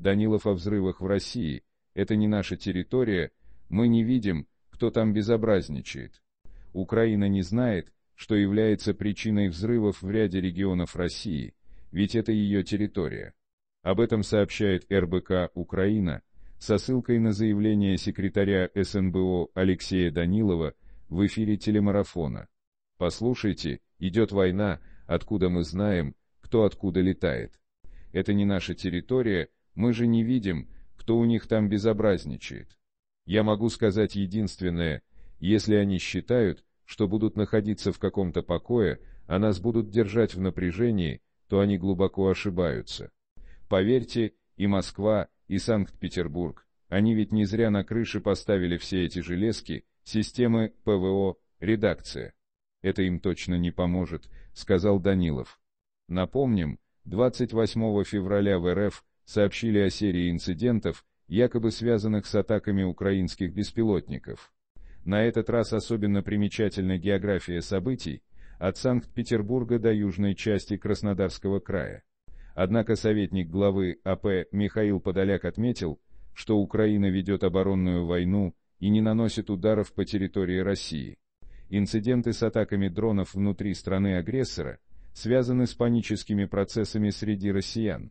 Данилов о взрывах в России. Это не наша территория, мы не видим, кто там безобразничает. Украина не знает, что является причиной взрывов в ряде регионов России, ведь это ее территория. Об этом сообщает РБК «Украина» со ссылкой на заявление секретаря СНБО Алексея Данилова в эфире телемарафона. «Послушайте, идет война, откуда мы знаем, кто откуда летает. Это не наша территория, мы же не видим, кто у них там безобразничает. Я могу сказать единственное, если они считают, что будут находиться в каком-то покое, а нас будут держать в напряжении, то они глубоко ошибаются. Поверьте, и Москва, и Санкт-Петербург, они ведь не зря на крыше поставили все эти железки, системы, ПВО, редакция. Это им точно не поможет, сказал Данилов. Напомним, 28 февраля в РФ сообщили о серии инцидентов, якобы связанных с атаками украинских беспилотников. На этот раз особенно примечательна география событий, от Санкт-Петербурга до южной части Краснодарского края. Однако советник главы АП Михаил Подоляк отметил, что Украина ведет оборонную войну и не наносит ударов по территории России. Инциденты с атаками дронов внутри страны-агрессора связаны с паническими процессами среди россиян.